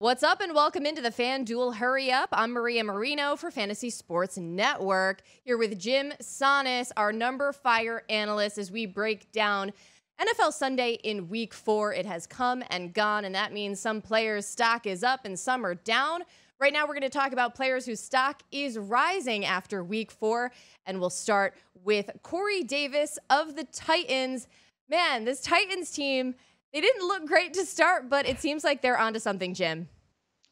What's up and welcome into the FanDuel Hurry Up. I'm Maria Marino for Fantasy Sports Network, here with Jim Sonis, our number fire analyst, as we break down NFL Sunday in week four. It has come and gone, and that means some players' stock is up and some are down. Right now, we're going to talk about players whose stock is rising after week four, and we'll start with Corey Davis of the Titans. Man, this Titans team they didn't look great to start, but it seems like they're onto something, Jim.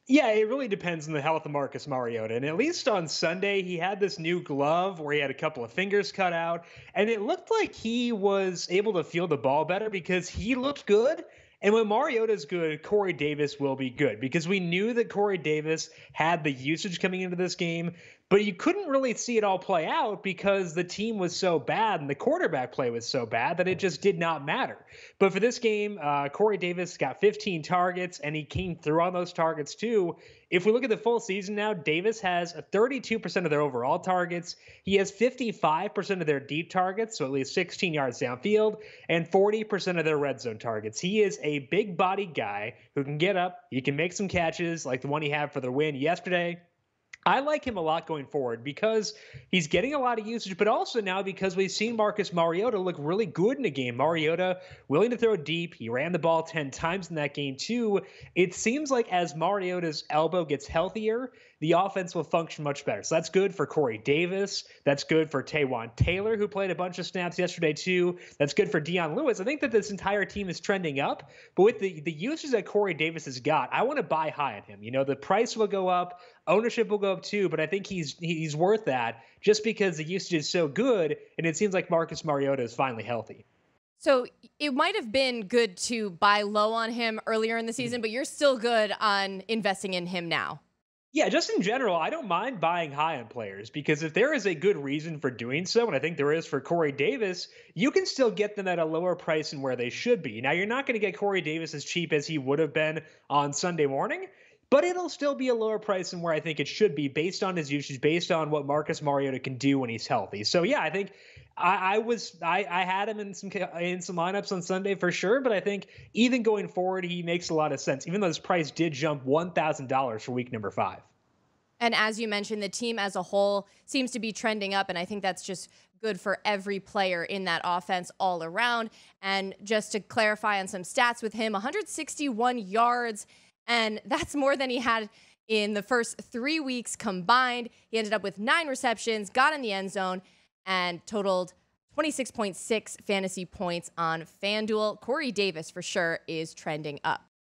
Yeah, it really depends on the health of Marcus Mariota. And at least on Sunday, he had this new glove where he had a couple of fingers cut out. And it looked like he was able to feel the ball better because he looked good and when Mariota's good, Corey Davis will be good because we knew that Corey Davis had the usage coming into this game, but you couldn't really see it all play out because the team was so bad and the quarterback play was so bad that it just did not matter. But for this game, uh, Corey Davis got 15 targets and he came through on those targets too. If we look at the full season now, Davis has 32% of their overall targets. He has 55% of their deep targets, so at least 16 yards downfield, and 40% of their red zone targets. He is a a big body guy who can get up, he can make some catches like the one he had for the win yesterday. I like him a lot going forward because he's getting a lot of usage, but also now because we've seen Marcus Mariota look really good in a game. Mariota willing to throw deep. He ran the ball 10 times in that game, too. It seems like as Mariota's elbow gets healthier, the offense will function much better. So that's good for Corey Davis. That's good for Taywan Taylor, who played a bunch of snaps yesterday, too. That's good for Dion Lewis. I think that this entire team is trending up, but with the, the usage that Corey Davis has got, I want to buy high on him. You know, the price will go up, ownership will go up too, but I think he's he's worth that just because the usage is so good, and it seems like Marcus Mariota is finally healthy. So it might have been good to buy low on him earlier in the season, hmm. but you're still good on investing in him now. Yeah, just in general, I don't mind buying high on players because if there is a good reason for doing so, and I think there is for Corey Davis, you can still get them at a lower price than where they should be. Now, you're not going to get Corey Davis as cheap as he would have been on Sunday morning, but it'll still be a lower price than where I think it should be based on his usage, based on what Marcus Mariota can do when he's healthy. So yeah, I think I, I was I, I, had him in some in some lineups on Sunday for sure, but I think even going forward, he makes a lot of sense. Even though his price did jump one thousand dollars for week number five. And as you mentioned, the team as a whole seems to be trending up, and I think that's just good for every player in that offense all around. And just to clarify on some stats with him, 161 yards and that's more than he had in the first three weeks combined. He ended up with nine receptions, got in the end zone, and totaled 26.6 fantasy points on FanDuel. Corey Davis, for sure, is trending up.